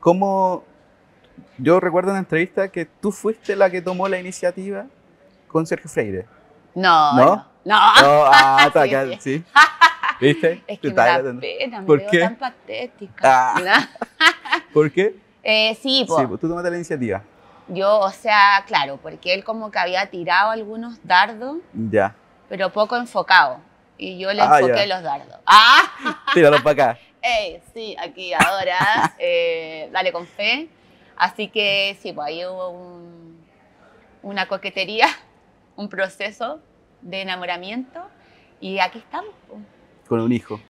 ¿Cómo? Yo recuerdo en la entrevista que tú fuiste la que tomó la iniciativa con Sergio Freire. No, no, no. no. ah, acá, sí. ¿Viste? Es que me da pena, me veo tan patética. Ah. ¿Por qué? Eh, sí, pues. Sí, tú tomaste la iniciativa. Yo, o sea, claro, porque él como que había tirado algunos dardos. Ya. Pero poco enfocado. Y yo le ah, enfoqué los dardos. ¡Ah! Tíralos para acá sí, aquí, ahora, eh, dale con fe. Así que sí, pues ahí hubo una coquetería, un proceso de enamoramiento y aquí estamos. Pues. Con un hijo.